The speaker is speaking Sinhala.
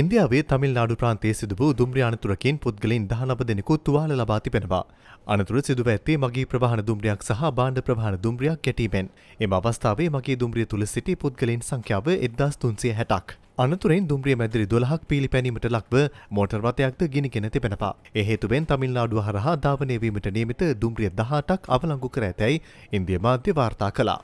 ඉන්දියාවේ තමිල්නාඩු ප්‍රාන්තයේ සිදු වූ දුම්රිය අනතුරකින් පුද්ගලින් දහනව දෙනෙකු තුවාල ලබා තිබෙනවා. අනතුර සිදුව ඇත්තේ මගේ ප්‍රවාහන දුම්රියක් සහ බාණ්ඩ ප්‍රවාහන දුම්රියක් ගැටීමෙන්. එම අවස්ථාවේ මගේ දුම්රිය තුළ සිටි පුද්ගලින් සංඛ්‍යාව එදදාස් තුන්සිය හැටක්. අනතුරෙන් දුම්රිය මැදිරි දොළහක් පීලි පැනීමට ලක්ව මෝටර්වතයක්ද ගෙනගෙන තිබෙනවා. එහේතුවෙන් තමිල්නාඩුව හරහා ධාවනය වීමට නියමිත දුම්රිය දහටක් අවලංගු කර ඇතැයි ඉන්දිය මාධ්‍ය වාර්තා කළා.